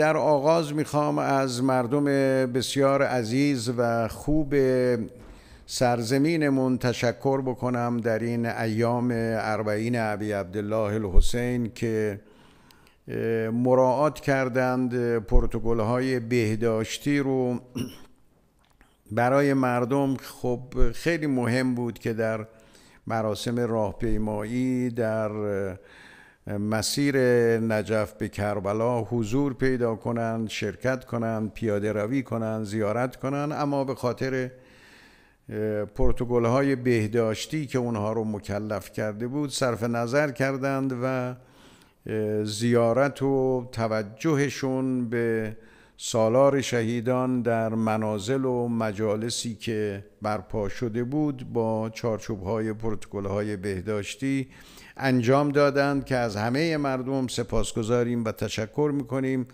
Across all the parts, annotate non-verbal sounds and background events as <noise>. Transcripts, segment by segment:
در آغاز میخوام از مردم بسیار عزیز و خوب سرزمینمون تشکر بکنم در این ایام اربعین عبی عبدالله الحسین که مراعات کردند پروتکل های بهداشتی رو برای مردم خب خیلی مهم بود که در مراسم راهپیمایی در مسیر نجف به کربلا حضور پیدا کنند شرکت کنند پیاده روی کنند زیارت کنند اما به خاطر پروتکل های بهداشتی که اونها رو مکلف کرده بود صرف نظر کردند و زیارت و توجهشون به سالار شهیدان در منازل و مجالسی که برپا شده بود با چارچوب های پروتکل های بهداشتی انجام دادند که از همه مردم سپاسگزاریم و تشکر میکنیم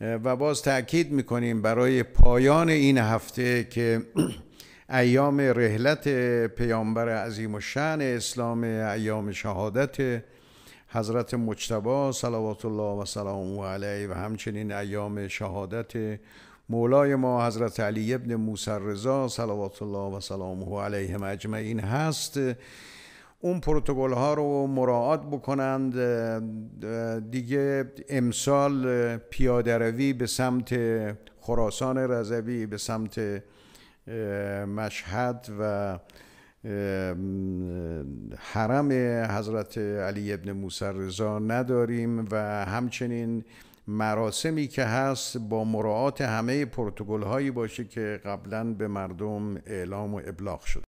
و باز تاکید میکنیم برای پایان این هفته که <clears throat> ایام رهلت پیامبر عظیم و شن اسلام ایام شهادت حضرت مجتبا صلوات الله و سلام علیه و همچنین ایام شهادت مولای ما حضرت علی ابن موسی رضا صلوات الله و سلام علیهم اجمعین هست اون پروتکل ها رو مراعات بکنند دیگه امسال پیاده به سمت خراسان رضوی به سمت مشهد و حرم حضرت علی ابن موسی رضا نداریم و همچنین مراسمی که هست با مراعات همه پروتکل هایی باشه که قبلا به مردم اعلام و ابلاغ شده